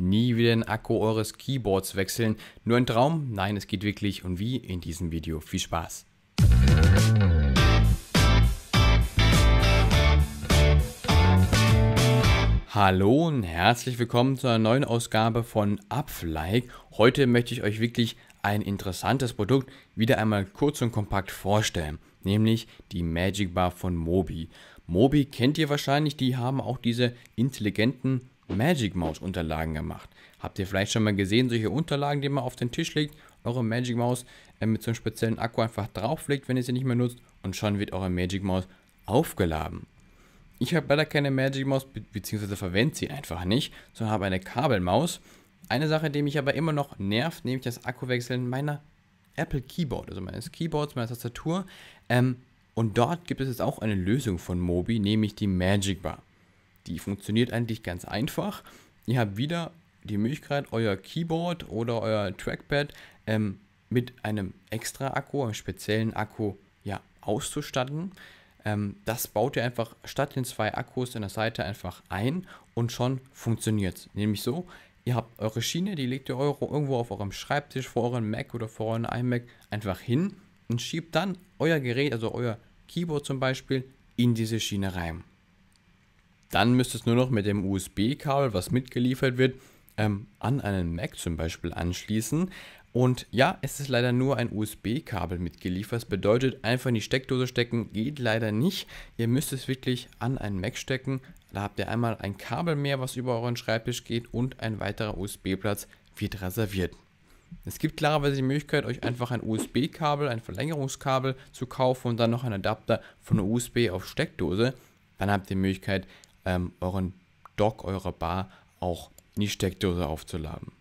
Nie wieder den Akku eures Keyboards wechseln. Nur ein Traum? Nein, es geht wirklich und wie in diesem Video. Viel Spaß! Hallo und herzlich willkommen zu einer neuen Ausgabe von Upflike. Heute möchte ich euch wirklich ein interessantes Produkt wieder einmal kurz und kompakt vorstellen, nämlich die Magic Bar von Mobi. Mobi kennt ihr wahrscheinlich, die haben auch diese intelligenten Magic Mouse Unterlagen gemacht. Habt ihr vielleicht schon mal gesehen, solche Unterlagen, die man auf den Tisch legt, eure Magic Mouse äh, mit so einem speziellen Akku einfach drauflegt, wenn ihr sie nicht mehr nutzt und schon wird eure Magic Mouse aufgeladen. Ich habe leider keine Magic Mouse, be beziehungsweise verwende sie einfach nicht, sondern habe eine Kabelmaus. Eine Sache, die mich aber immer noch nervt, nämlich das Akkuwechseln meiner Apple Keyboard, also meines Keyboards, meiner Tastatur. Ähm, und dort gibt es jetzt auch eine Lösung von Mobi, nämlich die Magic Bar. Die funktioniert eigentlich ganz einfach. Ihr habt wieder die Möglichkeit, euer Keyboard oder euer Trackpad ähm, mit einem extra Akku, einem speziellen Akku, ja, auszustatten. Ähm, das baut ihr einfach statt den zwei Akkus an der Seite einfach ein und schon funktioniert es. Nämlich so, ihr habt eure Schiene, die legt ihr Euro irgendwo auf eurem Schreibtisch, vor eurem Mac oder vor eurem iMac einfach hin und schiebt dann euer Gerät, also euer Keyboard zum Beispiel, in diese Schiene rein. Dann müsste es nur noch mit dem USB-Kabel, was mitgeliefert wird, ähm, an einen Mac zum Beispiel anschließen. Und ja, es ist leider nur ein USB-Kabel mitgeliefert. Das bedeutet, einfach in die Steckdose stecken geht leider nicht. Ihr müsst es wirklich an einen Mac stecken. Da habt ihr einmal ein Kabel mehr, was über euren Schreibtisch geht und ein weiterer USB-Platz wird reserviert. Es gibt klarerweise die Möglichkeit, euch einfach ein USB-Kabel, ein Verlängerungskabel zu kaufen und dann noch einen Adapter von USB auf Steckdose. Dann habt ihr die Möglichkeit, ähm, euren Dock, eure Bar auch in die Steckdose aufzuladen.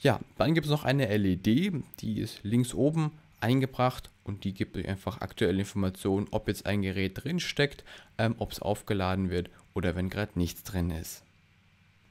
Ja, dann gibt es noch eine LED, die ist links oben eingebracht und die gibt euch einfach aktuelle Informationen, ob jetzt ein Gerät drin steckt, ähm, ob es aufgeladen wird oder wenn gerade nichts drin ist.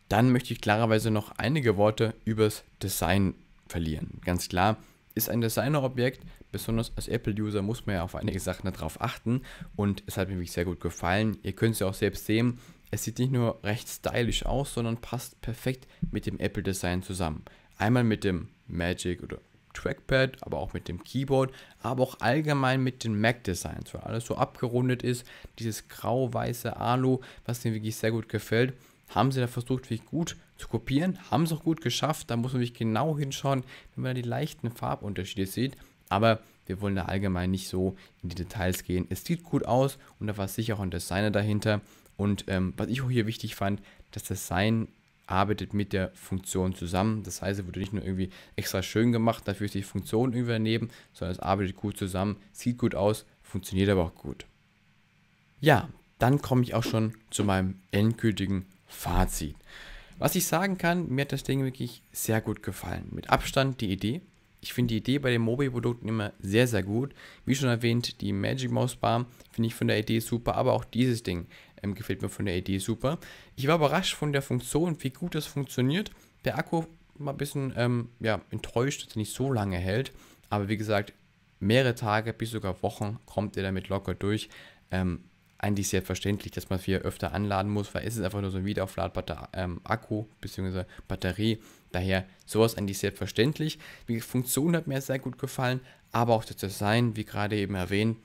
Dann möchte ich klarerweise noch einige Worte übers Design verlieren. Ganz klar ist ein Designerobjekt Besonders als Apple-User muss man ja auf einige Sachen darauf achten und es hat mir wirklich sehr gut gefallen. Ihr könnt es ja auch selbst sehen, es sieht nicht nur recht stylisch aus, sondern passt perfekt mit dem Apple-Design zusammen. Einmal mit dem Magic oder Trackpad, aber auch mit dem Keyboard, aber auch allgemein mit den Mac-Designs, weil alles so abgerundet ist. Dieses grau-weiße Alu, was mir wirklich sehr gut gefällt, haben sie da versucht, wirklich gut zu kopieren, haben es auch gut geschafft. Da muss man wirklich genau hinschauen, wenn man die leichten Farbunterschiede sieht aber wir wollen da allgemein nicht so in die Details gehen. Es sieht gut aus und da war sicher auch ein Designer dahinter. Und ähm, was ich auch hier wichtig fand, das Design arbeitet mit der Funktion zusammen. Das heißt, es wurde nicht nur irgendwie extra schön gemacht, dafür ist die Funktion irgendwie daneben, sondern es arbeitet gut zusammen, sieht gut aus, funktioniert aber auch gut. Ja, dann komme ich auch schon zu meinem endgültigen Fazit. Was ich sagen kann, mir hat das Ding wirklich sehr gut gefallen. Mit Abstand die Idee, ich finde die Idee bei den Mobi-Produkten immer sehr, sehr gut. Wie schon erwähnt, die Magic Mouse Bar finde ich von der Idee super, aber auch dieses Ding ähm, gefällt mir von der Idee super. Ich war überrascht von der Funktion, wie gut das funktioniert. Der Akku war ein bisschen ähm, ja, enttäuscht, dass er nicht so lange hält. Aber wie gesagt, mehrere Tage bis sogar Wochen kommt ihr damit locker durch. Ähm, eigentlich sehr verständlich, dass man es hier öfter anladen muss, weil es ist einfach nur so ein wiederaufladbarer ähm, Akku bzw. Batterie. Daher sowas eigentlich selbstverständlich. Die Funktion hat mir sehr gut gefallen, aber auch das Design, wie gerade eben erwähnt,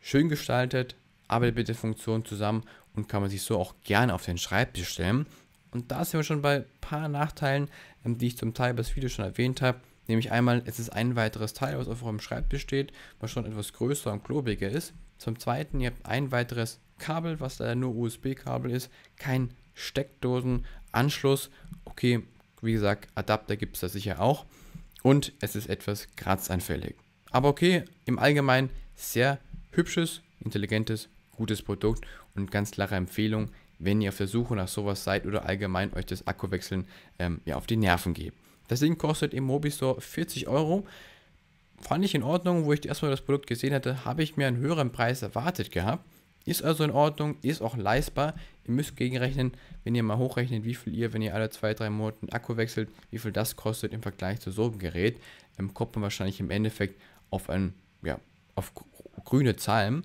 schön gestaltet, arbeitet bitte Funktion zusammen und kann man sich so auch gerne auf den Schreibtisch stellen. Und da sind wir schon bei ein paar Nachteilen, ähm, die ich zum Teil bei das Video schon erwähnt habe. Nämlich einmal, es ist ein weiteres Teil, was auf eurem Schreibtisch steht, was schon etwas größer und klobiger ist. Zum Zweiten, ihr habt ein weiteres Kabel, was da nur USB-Kabel ist, kein Steckdosenanschluss. Okay, wie gesagt, Adapter gibt es da sicher auch. Und es ist etwas kratzanfällig. Aber okay, im Allgemeinen sehr hübsches, intelligentes, gutes Produkt und ganz klare Empfehlung, wenn ihr auf der Suche nach sowas seid oder allgemein euch das Akkuwechseln ähm, ja, auf die Nerven geht. Das Ding kostet im Mobistore 40 Euro. Fand ich in Ordnung, wo ich erstmal das Produkt gesehen hatte, habe ich mir einen höheren Preis erwartet gehabt. Ist also in Ordnung, ist auch leistbar. Ihr müsst gegenrechnen, wenn ihr mal hochrechnet, wie viel ihr, wenn ihr alle zwei, drei Monate einen Akku wechselt, wie viel das kostet im Vergleich zu so einem Gerät, ähm, kommt man wahrscheinlich im Endeffekt auf, ein, ja, auf grüne Zahlen.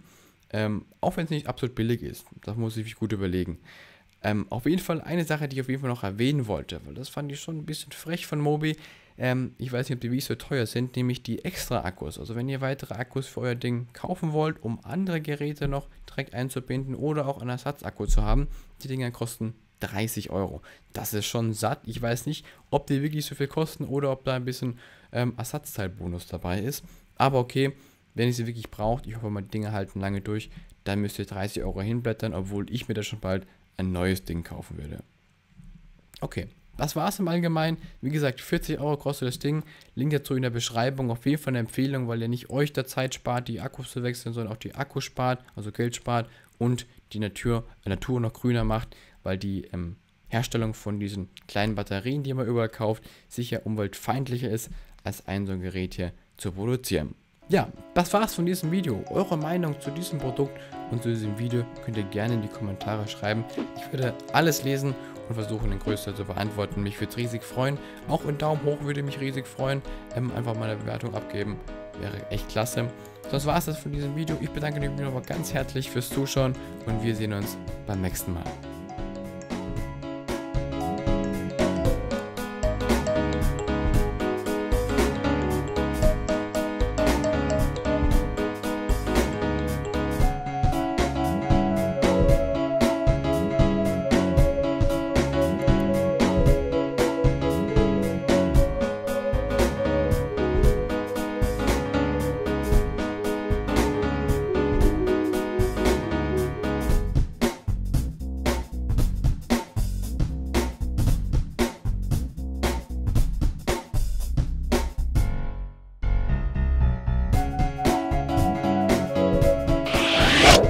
Ähm, auch wenn es nicht absolut billig ist. Das muss ich mich gut überlegen. Ähm, auf jeden Fall eine Sache, die ich auf jeden Fall noch erwähnen wollte, weil das fand ich schon ein bisschen frech von Mobi. Ähm, ich weiß nicht, ob die wirklich so teuer sind, nämlich die extra Akkus. Also wenn ihr weitere Akkus für euer Ding kaufen wollt, um andere Geräte noch direkt einzubinden oder auch einen Ersatzakku zu haben, die Dinger kosten 30 Euro. Das ist schon satt. Ich weiß nicht, ob die wirklich so viel kosten oder ob da ein bisschen ähm, Ersatzteilbonus dabei ist. Aber okay, wenn ihr sie wirklich braucht, ich hoffe meine die Dinge halten lange durch, dann müsst ihr 30 Euro hinblättern, obwohl ich mir da schon bald ein neues Ding kaufen würde. Okay, das war es im Allgemeinen. Wie gesagt, 40 Euro kostet das Ding. Link dazu in der Beschreibung. Auf jeden Fall eine Empfehlung, weil ihr nicht euch da Zeit spart, die Akkus zu wechseln, sondern auch die Akkus spart, also Geld spart und die Natur, Natur noch grüner macht, weil die ähm, Herstellung von diesen kleinen Batterien, die man überall kauft, sicher umweltfeindlicher ist, als ein so ein Gerät hier zu produzieren. Ja, das war's von diesem Video. Eure Meinung zu diesem Produkt und zu diesem Video könnt ihr gerne in die Kommentare schreiben. Ich würde alles lesen und versuchen, den größten zu beantworten. Mich würde es riesig freuen. Auch ein Daumen hoch würde mich riesig freuen. Ähm, einfach mal eine Bewertung abgeben. Wäre echt klasse. Sonst war es das von diesem Video. Ich bedanke mich nochmal ganz herzlich fürs Zuschauen und wir sehen uns beim nächsten Mal.